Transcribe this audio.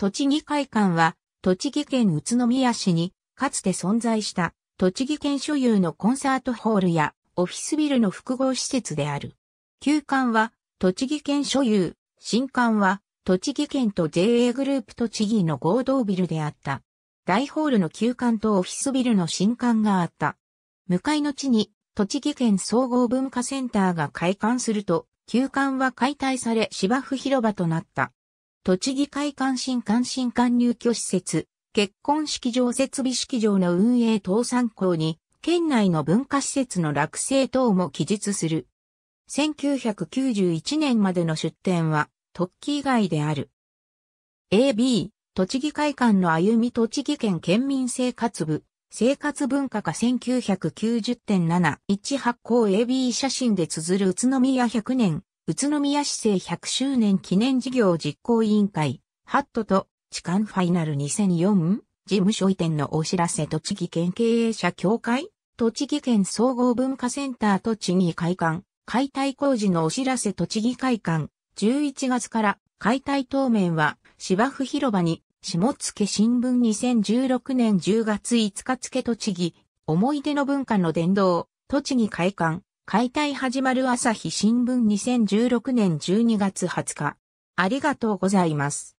栃木会館は、栃木県宇都宮市に、かつて存在した、栃木県所有のコンサートホールや、オフィスビルの複合施設である。旧館は、栃木県所有、新館は、栃木県と JA グループ栃木の合同ビルであった。大ホールの旧館とオフィスビルの新館があった。向かいの地に、栃木県総合文化センターが開館すると、旧館は解体され芝生広場となった。栃木会館新館新館入居施設、結婚式場設備式場の運営等参考に、県内の文化施設の落成等も記述する。1991年までの出展は、特記以外である。AB、栃木会館の歩み栃木県県民生活部、生活文化課1 9 9 0 7 1発行 AB 写真で綴る宇都宮100年宇都宮市政100周年記念事業実行委員会、ハットと、痴漢ファイナル2004事務所移転のお知らせ栃木県経営者協会、栃木県総合文化センター栃木会館、解体工事のお知らせ栃木会館、11月から解体当面は芝生広場に、下野新聞2016年10月5日付栃木、思い出の文化の殿堂、栃木会館、解体始まる朝日新聞2016年12月20日。ありがとうございます。